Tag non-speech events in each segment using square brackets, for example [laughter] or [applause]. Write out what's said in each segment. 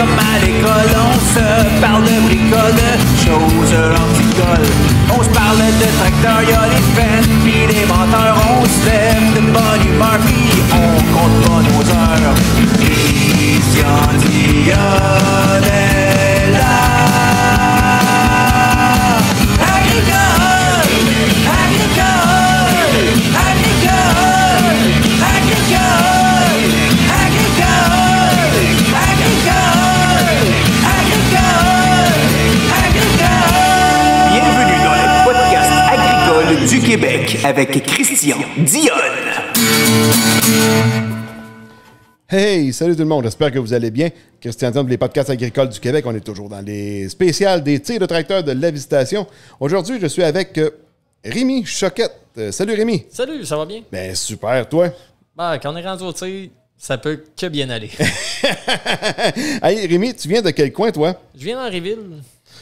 comme à l'école, on se parle de bricole, choses anticoles. On se parle de tracteurs, y'a les fans, pis des menteurs, on se de bonne humeur, on compte pas nos heures. avec Christian Dion. Hey, salut tout le monde, j'espère que vous allez bien. Christian Dion de les podcasts agricoles du Québec, on est toujours dans les spéciales des tirs de tracteurs de la visitation. Aujourd'hui, je suis avec euh, Rémi Choquette. Euh, salut Rémi. Salut, ça va bien? Ben super, toi? Ben, quand on est rendu au tir, ça peut que bien aller. [laughs] hey Rémi, tu viens de quel coin toi? Je viens d'Henriville.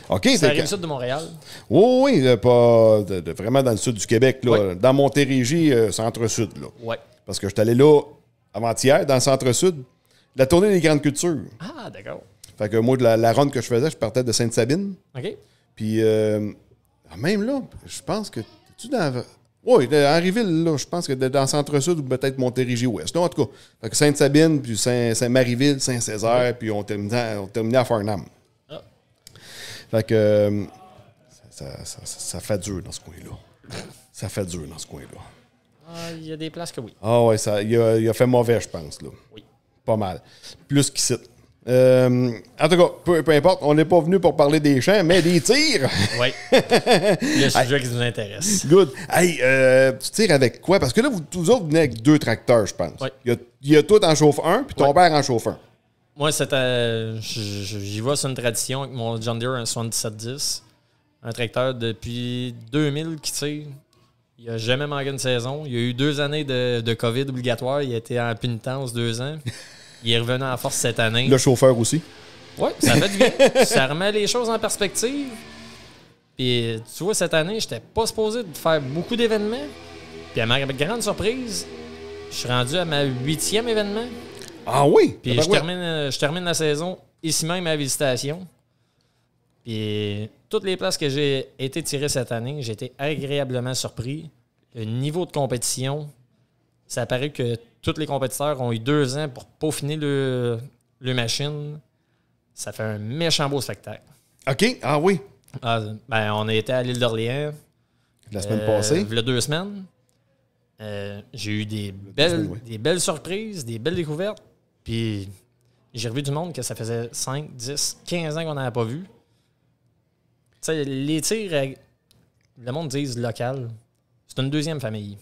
OK. C'est dans le sud de Montréal. oui, oui, pas vraiment dans le sud du Québec, là, dans Montérégie, euh, centre-sud. Oui. Parce que je suis allé là avant-hier, dans le centre-sud, la tournée des grandes cultures. Ah, d'accord. Fait que moi, de la, ronde que je faisais, je partais de Sainte-Sabine. OK. Puis, euh, ah, même là, je pense que. Tu dans. Oui, Henriville, là, je pense que dans Centre-Sud ou peut-être Montérégie-Ouest. En tout cas, Sainte-Sabine, puis Saint-Mariville, Saint marie saint saint césaire puis on terminait, on terminait à Farnham. Fait que euh, ça, ça, ça, fait dur dans ce coin-là. Ça fait dur dans ce coin-là. Ah, il y a des places que oui. Ah oui, il a, fait mauvais, je pense. Là. Oui. Pas mal. Plus qu'ici. Euh, en tout cas, peu, importe, on n'est pas venu pour parler des champs, mais des tirs. oui. Le [laughs] sujet qui nous intéresse. Good. Hey, euh, tu tires avec quoi? Parce que là, vous, vous autres venez avec deux tracteurs, je pense. Oui. Il y a, toi en chauffe un, puis ton père en chauffe un. Moi, euh, j'y vois, c'est une tradition avec mon John Deere 7710. Un tracteur depuis 2000 qui tire. Il n'a jamais manqué une saison. Il y a eu deux années de, COVID obligatoire. Il a été en pénitence deux ans. Il est revenu en force cette année. Le chauffeur aussi. Oui, ça fait du bien. [laughs] ça remet les choses en perspective. Puis tu vois, cette année, j'étais pas supposé de faire beaucoup d'événements. Puis à ma grande surprise, je suis rendu à ma huitième événement. Ah oui? Puis ah ben euh, je termine, la saison ici même à Visitation. Puis toutes les places que j'ai été tirées cette année, j'ai été agréablement surpris. Le niveau de compétition, ça paraît que tous les compétiteurs ont eu deux ans pour peaufiner le, machine. Ça fait un méchant beau spectacle. OK. Ah oui. Ah, ben, on a été à l'île d'Orléans. La semaine euh, passée. Il y a deux semaines. Euh, j'ai eu des belles surprises, des belles découvertes. Puis j'ai revu du monde que ça faisait 5, 10, 15 ans qu'on n'avait pas vu. Tu sais, les tirs, euh, le monde dit local. C'est une deuxième famille.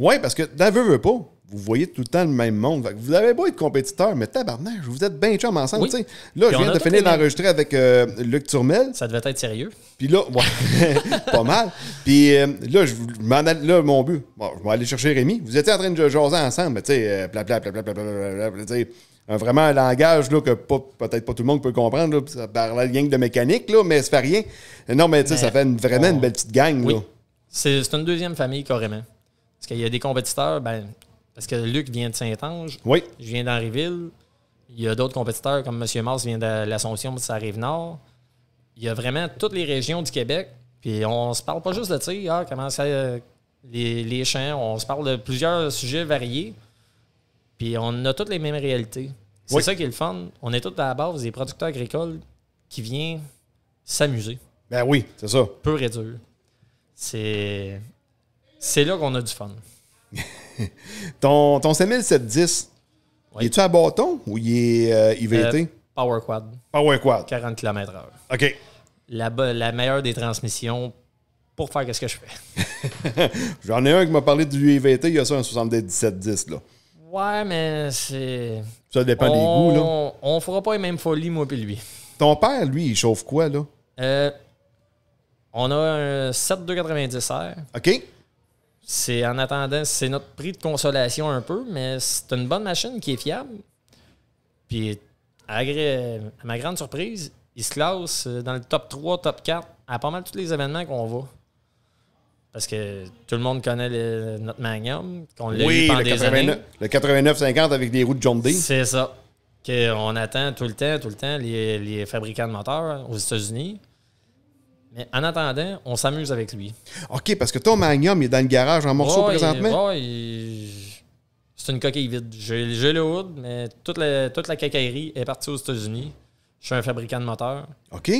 Oui, parce que t'as veut pas vous voyez tout le temps le même monde. Vous avez pas être compétiteur, mais tabarnage, vous êtes bien chum ensemble. Là, je viens de finir d'enregistrer avec euh, Luc Turmel. Ça devait être sérieux. Puis là, [laughs] pas mal. Puis euh, là, je, là, mon but, bon, je vais aller chercher Rémi. Vous étiez en train de jaser ensemble, mais tu sais, blablabla, vraiment un langage là, que peut-être pas tout le monde peut comprendre. ça parlait rien que de mécanique, là, mais ça fait rien. Non, mais tu sais, ça fait vraiment une belle petite gang. Oui. C'est une deuxième famille, carrément. Parce qu'il y a des compétiteurs, ben, parce que Luc vient de Saint-Ange. Oui. Je viens d'Henriville. Il y a d'autres compétiteurs comme M. Mars vient de l'Assomption, sa rive nord. Il y a vraiment toutes les régions du Québec. Puis on se parle pas juste de hein, comment ça, euh, les, les, champs, on se parle de plusieurs sujets variés. Puis on a toutes les mêmes réalités. C'est ça qui est le fun. On est tous à la base des producteurs agricoles qui viennent s'amuser. Ben oui, c'est ça. Peu réduire. C'est c'est là qu'on a du fun. [laughs] [laughs] ton, ton 5710, il es-tu à bâton ou il est euh, IVT? Euh, power quad. Power quad. 40 km/h. OK. La, la meilleure des transmissions pour faire ce que je fais. [laughs] J'en ai un qui m'a parlé du IVT, il y a ça un 7710 là. Ouais, mais c'est. Ça dépend des goûts, là. On fera pas les mêmes folies, moi et lui. Ton père, lui, il chauffe quoi, là? Euh, on a un 7290R. OK. C'est en attendant, c'est notre prix de consolation un peu, mais c'est une bonne machine qui est fiable. Puis, à, ma grande surprise, il se classe euh, dans le top 3, top 4 à pas mal tous les événements qu'on va. Parce que tout le monde connaît notre Magnum, qu'on l'a vu le 89, Le 50 avec des roues de John Deere. C'est ça. Qu'on attend tout le temps, tout le temps, les, les fabricants de moteurs aux États-Unis. Mais en attendant, on s'amuse avec lui. OK, parce que ton magnum, est dans le garage en morceaux présentement. c'est une coquille vide. J'ai le hood, mais toute la, toute la cacaillerie est partie aux États-Unis. Je suis un fabricant de moteurs. OK.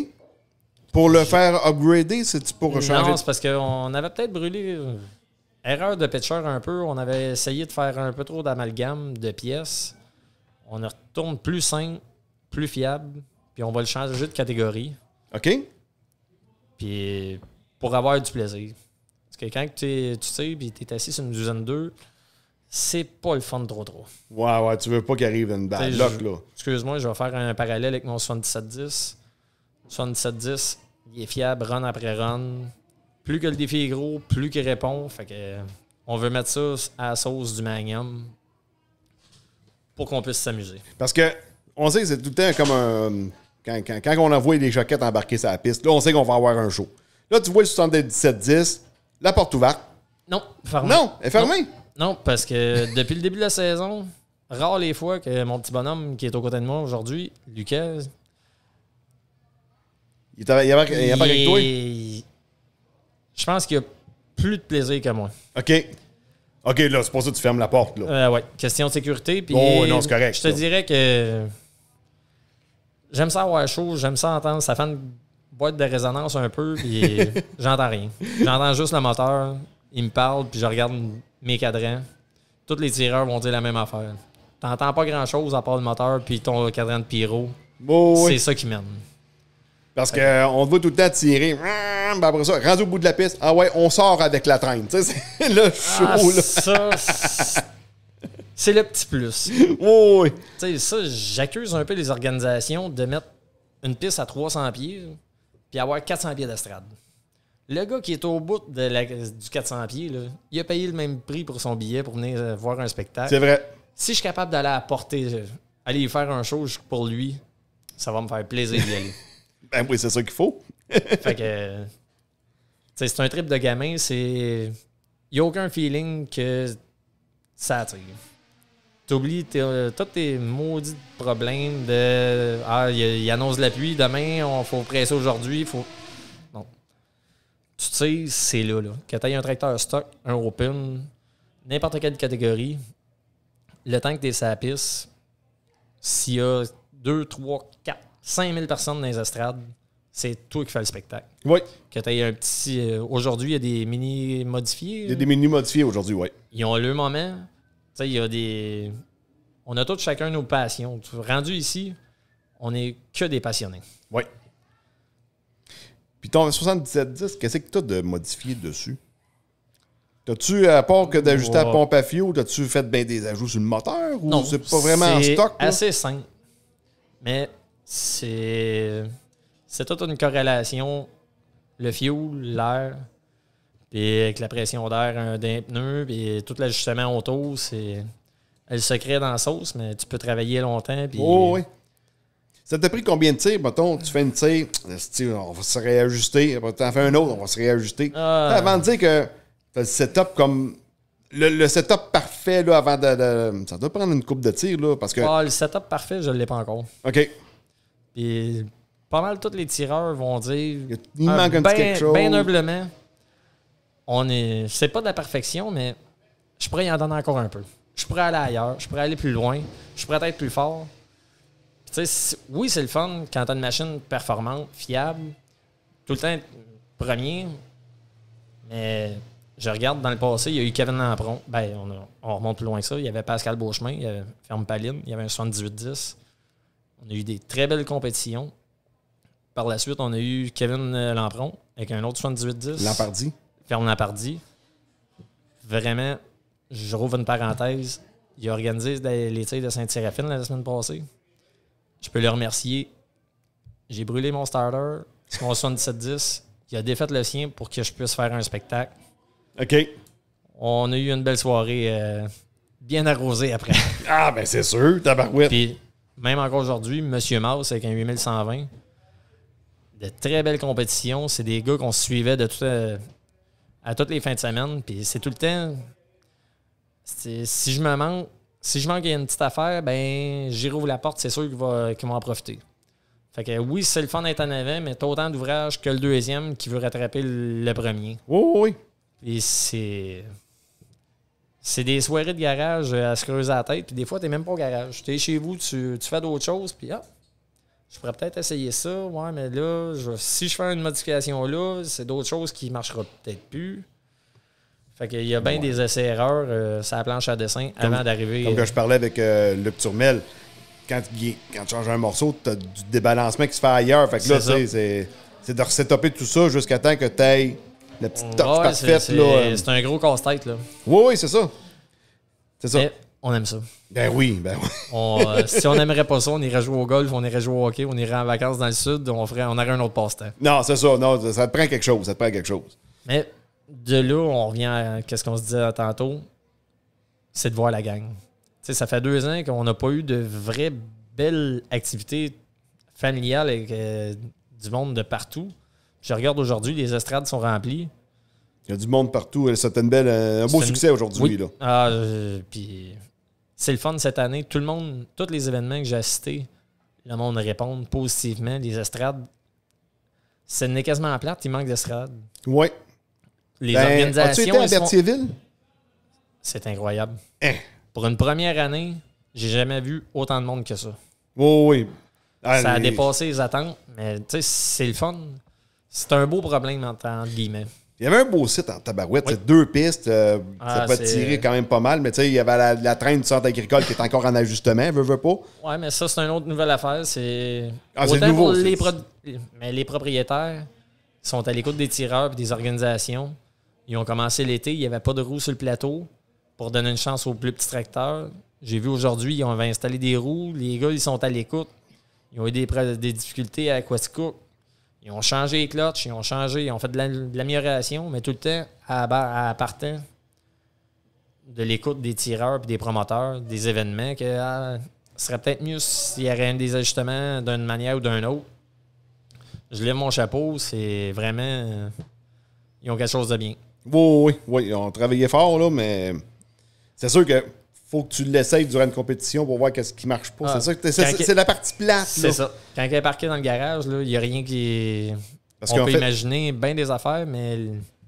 Pour le faire upgrader, cest pour changer? Non, parce qu'on avait peut-être brûlé. Euh, erreur de pitcher un peu. On avait essayé de faire un peu trop d'amalgame de pièces. On retourne plus simple, plus fiable, puis on va le changer de catégorie. OK. Puis pour avoir du plaisir. Parce que quand tu sais, puis tu es assis sur une douzaine d'eux, c'est pas le fun de trop trop. Ouais, ouais, tu veux pas qu'il arrive une bad là. Excuse-moi, je vais faire un parallèle avec mon 77-10, il est fiable run après run. Plus que le défi est gros, plus qu'il répond. Fait que on veut mettre ça à la sauce du magnum pour qu'on puisse s'amuser. Parce que on sait que c'est tout le temps comme un quand, on envoie les jaquettes embarquées sur la piste, là, on sait qu'on va avoir un show. Là, tu vois le 17 10 la porte ouverte. Non, fermée. Non, elle est fermée. Non, parce que [laughs] depuis le début de la saison, rare les fois que mon petit bonhomme qui est au côté de moi aujourd'hui, Lucas. Il, y il, avec toi? Je pense qu'il a plus de plaisir qu'à moi. OK. OK, là, c'est pour ça que tu fermes la porte. Là. Euh, ouais. Question de sécurité. oh, non, c'est correct. Je te dirais que J'aime ça avoir chaud, j'aime ça entendre. Ça fait une boîte de résonance un peu, puis [laughs] j'entends rien. J'entends juste le moteur, il me parle, puis je regarde mes cadrans. Tous les tireurs vont dire la même affaire. T'entends pas grand-chose à part le moteur, puis ton cadran de pyro. C'est ça qui mène. Parce qu'on te voit tout le temps tirer. après ça, rendu au bout de la piste, ah ouais, on sort avec la traîne. C'est [laughs] le ah, show. là. Ça, c'est le petit plus. [laughs] Oui, oui. sais, ça, j'accuse un peu les organisations de mettre une piste à 300 pieds puis avoir 400 pieds d'estrade. Le gars qui est au bout de la, du 400 pieds, il a payé le même prix pour son billet pour venir euh, voir un spectacle. C'est vrai. Si je suis capable d'aller apporter, aller faire un show pour lui, ça va me faire plaisir d'y aller. [laughs] ben oui, c'est ça qu'il faut. [laughs] fait que. C'est un trip de gamin, c'est. Il n'y a aucun feeling que ça attire t'oublies euh, tous tes maudits problèmes de Ah, il, annonce la pluie, demain, on faut presser aujourd'hui, il faut. Non. Tu sais, c'est là, là. Que t'as un tracteur stock, un open, n'importe quelle catégorie, le temps que t'es es sur la piste, s'il y a 2, 3, 4, 5 000 personnes dans les estrades, c'est toi qui fais le spectacle. Oui. Que t'as un petit. Euh, aujourd'hui, il y a des mini modifiés. Il y a des mini modifiés aujourd'hui, oui. Ils ont le moment sais, il y a des. On a tous chacun nos passions. Rendu ici, on n'est que des passionnés. Oui. Puis ton 7710, qu'est-ce que tu as de modifié dessus? T'as-tu, à part que d'ajuster la pompe à fio, t'as-tu fait des ajouts sur le moteur ou non, c'est pas vraiment en stock? C'est assez simple. Mais c'est. C'est toute une corrélation. Le fuel, l'air, puis avec la pression d'air d'un pneu, puis tout l'ajustement autour, c'est le secret dans la sauce, mais tu peux travailler longtemps. Puis... Oh, oui. Ça t'a pris combien de tirs, mettons? Tu fais une tir, on va se réajuster, Tu en fais un autre, on va se réajuster. Ah. Avant de dire que le setup comme. Le, setup parfait là, avant de, Ça doit prendre une coupe de tir, là, parce que. Ah, le setup parfait, je ne l'ai pas encore. OK. Puis pas mal tous les tireurs vont dire. Il manque un petit quelque ben, ben chose. Bien humblement, on est. C'est pas de la perfection, mais je pourrais y en donner encore un peu. Je pourrais aller ailleurs, je pourrais aller plus loin, je pourrais être plus fort. oui, c'est le fun quand t'as une machine performante, fiable, tout le temps premier, mais je regarde dans le passé, il y a eu Kevin Lampron. Ben, on, on, remonte plus loin que ça. Il y avait Pascal Beauchemin, il y avait Ferme Paline, il y avait un 78-10. On a eu des très belles compétitions. Par la suite, on a eu Kevin euh, Lampron avec un autre 78-10. Lampardi a partie vraiment, je rouvre une parenthèse, il a organisé les tirs de Saint-Séraphine la semaine passée. Je peux le remercier. J'ai brûlé mon starter, mon 77-10. Il a défait le sien pour que je puisse faire un spectacle. OK. On a eu une belle soirée euh, bien arrosée après. [laughs] Ah, ben c'est sûr, tabarouette. Puis, même encore aujourd'hui, M. Mouse avec un 8120, de très belles compétitions. C'est des gars qu'on suivait de tout. Euh, à toutes les fins de semaine. Puis c'est tout le temps. Si je me manque, si je manque une petite affaire, ben j'y rouvre la porte, c'est sûr qu'ils vont, en profiter. Fait que oui, c'est le fun d'être en avant, mais t'as autant d'ouvrages que le deuxième qui veut rattraper le premier. Oui, oui, oui. Et c'est. C'est des soirées de garage à se creuser la tête, puis des fois, t'es même pas au garage. T'es chez vous, tu, fais d'autres choses, puis hop! je pourrais peut-être essayer ça, ouais, mais là, si je fais une modification là, c'est d'autres choses qui ne marcheront peut-être plus. Fait qu'il y a bien des essais-erreurs euh, sur la planche à dessin avant d'arriver. Comme euh, je parlais avec le euh, Luc Turmel, quand, quand tu changes un morceau, tu as du débalancement qui se fait ailleurs. Fait que là, c'est c'est de recétoper tout ça jusqu'à temps que tu ailles la petite torche parfaite. Euh. C'est un gros casse-tête. là. Oui, oui, c'est ça. C'est ça on aime ça. Ben oui, ben oui. Euh, [laughs] si on n'aimerait pas ça, on irait jouer au golf, on irait jouer au hockey, on irait en vacances dans le sud, on, ferait, on aurait un autre passe-temps. Non, c'est ça. Non, ça te prend quelque chose. Ça te prend quelque chose. Mais de là, on revient à ce qu'on se disait tantôt c'est de voir la gang. sais, ça fait deux ans qu'on n'a pas eu de vraies belles activités familiales avec euh, du monde de partout. Je regarde aujourd'hui, les estrades sont remplies. Il y a du monde partout. C'est un euh, un beau succès aujourd'hui. Ah, puis c'est le fun cette année. Tout le monde, tous les événements que j'ai assistés, le monde répond positivement. Les estrades, ce n'est quasiment à plate, il manque d'estrades. Oui. Les ben, organisations. As-tu été à C'est incroyable. Hein? Pour une première année, j'ai jamais vu autant de monde que ça. oui, oui. ça a dépassé les attentes, mais tu sais, c'est le fun. C'est un beau problème, entre guillemets. Il y avait un beau site en tabarouette, deux pistes, euh, ça ah, peut tirer quand même pas mal, mais tu sais, il y avait la, traîne du centre agricole qui est encore en ajustement, veut, veut pas. Oui, mais ça, c'est une autre nouvelle affaire. C'est ah, nouveau. les, mais les propriétaires sont à l'écoute des tireurs et des organisations. Ils ont commencé l'été, il n'y avait pas de roues sur le plateau pour donner une chance aux plus petits tracteurs. J'ai vu aujourd'hui, ils ont installé des roues, les gars, ils sont à l'écoute. Ils ont eu des, des difficultés à Aquatico. Ils ont changé les clutches, ils ont changé, ils ont fait de l'amélioration, mais tout le temps à, à partant de l'écoute des tireurs et des promoteurs des événements que ah, ce serait peut-être mieux s'il y avait des ajustements d'une manière ou d'une autre. Je lève mon chapeau, c'est vraiment. ils ont quelque chose de bien. Oui, oui, oui. Ils ont travaillé fort, là, mais c'est sûr que faut que tu l'essayes durant une compétition pour voir qu'est-ce qui marche pas. Ah. c'est ça, c'est la partie plate. C'est ça. Quand elle est parquée dans le garage, il n'y a rien qui. On peut imaginer bien des affaires, mais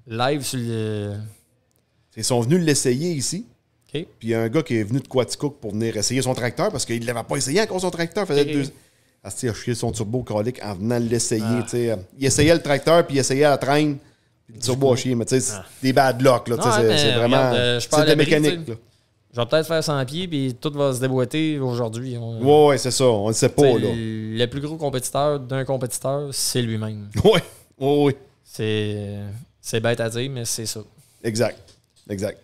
live sur le. Ils sont venus l'essayer ici. OK. Puis il y a un gars qui est venu de Quaticook pour venir essayer son tracteur parce qu'il l'avait pas essayé encore son tracteur. Faisait deux... Ah, il a chié son turbo colique en venant l'essayer. Ah. Il essayait le tracteur, puis il essayait la traîne. le turbo a Mais tu sais, c'est des bad luck. C'est vraiment. Euh, c'est euh, mécanique je vais peut-être faire 100 pieds, puis tout va se déboîter aujourd'hui. Oui, c'est ça. On ne sait pas. Le plus gros compétiteur d'un compétiteur, c'est lui-même. Oui, oui, oui. C'est bête à dire, mais c'est ça. Exact. Exact.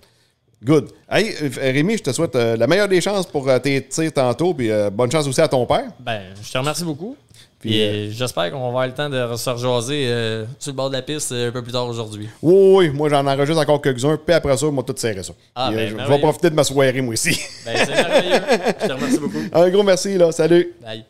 Good. Hey, Rémi, je te souhaite euh, la meilleure des chances pour euh, tes tirs tantôt, puis euh, bonne chance aussi à ton père. Ben, je te remercie beaucoup. Puis euh, j'espère qu'on va avoir le temps de se rejoiser euh, sur le bord de la piste euh, un peu plus tard aujourd'hui. Oui, oui, moi j'en enregistre encore quelques-uns, puis après ça, moi tout serré ça. Ah, ben, je, ben je vais profiter de ma soirée moi aussi. Ben, c'est merveilleux. [laughs] je te remercie beaucoup. Un gros merci là, salut. Bye.